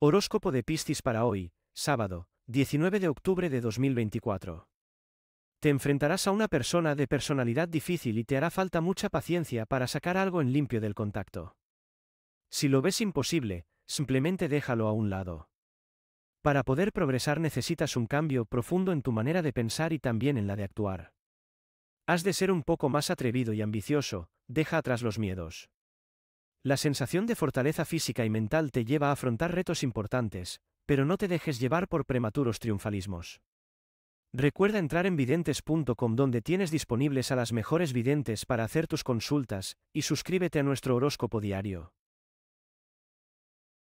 Horóscopo de Piscis para hoy, sábado, 19 de octubre de 2024. Te enfrentarás a una persona de personalidad difícil y te hará falta mucha paciencia para sacar algo en limpio del contacto. Si lo ves imposible, simplemente déjalo a un lado. Para poder progresar necesitas un cambio profundo en tu manera de pensar y también en la de actuar. Has de ser un poco más atrevido y ambicioso, deja atrás los miedos. La sensación de fortaleza física y mental te lleva a afrontar retos importantes, pero no te dejes llevar por prematuros triunfalismos. Recuerda entrar en videntes.com donde tienes disponibles a las mejores videntes para hacer tus consultas, y suscríbete a nuestro horóscopo diario.